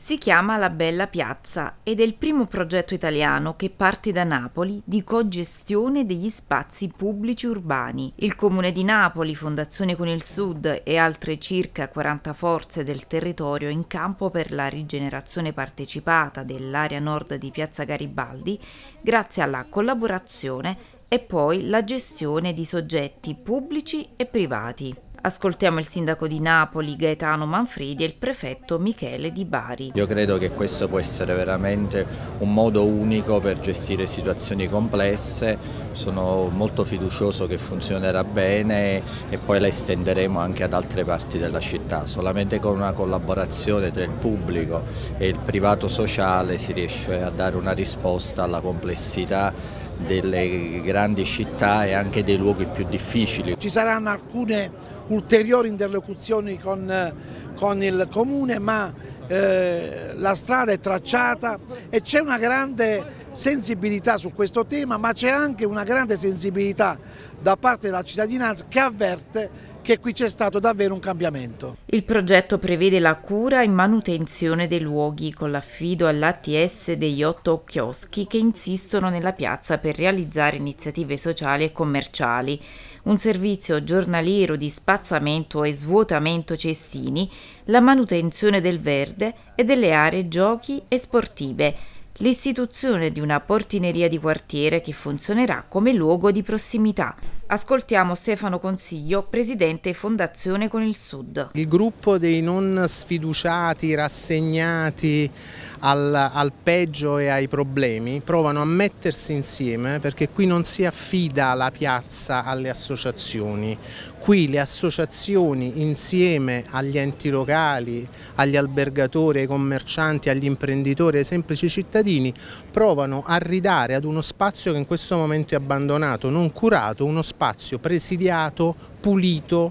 Si chiama La Bella Piazza ed è il primo progetto italiano che parte da Napoli di cogestione degli spazi pubblici urbani. Il Comune di Napoli, Fondazione con il Sud e altre circa 40 forze del territorio in campo per la rigenerazione partecipata dell'area nord di Piazza Garibaldi grazie alla collaborazione e poi la gestione di soggetti pubblici e privati. Ascoltiamo il sindaco di Napoli Gaetano Manfredi e il prefetto Michele Di Bari. Io credo che questo può essere veramente un modo unico per gestire situazioni complesse, sono molto fiducioso che funzionerà bene e poi la estenderemo anche ad altre parti della città. Solamente con una collaborazione tra il pubblico e il privato sociale si riesce a dare una risposta alla complessità delle grandi città e anche dei luoghi più difficili. Ci saranno alcune ulteriori interlocuzioni con, con il Comune ma eh, la strada è tracciata e c'è una grande sensibilità su questo tema, ma c'è anche una grande sensibilità da parte della cittadinanza che avverte che qui c'è stato davvero un cambiamento. Il progetto prevede la cura e manutenzione dei luoghi con l'affido all'ATS degli otto chioschi che insistono nella piazza per realizzare iniziative sociali e commerciali, un servizio giornaliero di spazzamento e svuotamento cestini, la manutenzione del verde e delle aree giochi e sportive l'istituzione di una portineria di quartiere che funzionerà come luogo di prossimità Ascoltiamo Stefano Consiglio, presidente Fondazione con il Sud. Il gruppo dei non sfiduciati, rassegnati al, al, peggio e ai problemi provano a mettersi insieme perché qui non si affida la piazza alle associazioni. Qui le associazioni insieme agli enti locali, agli albergatori, ai commercianti, agli imprenditori, ai semplici cittadini provano a ridare ad uno spazio che in questo momento è abbandonato, non curato, uno spazio spazio presidiato, pulito,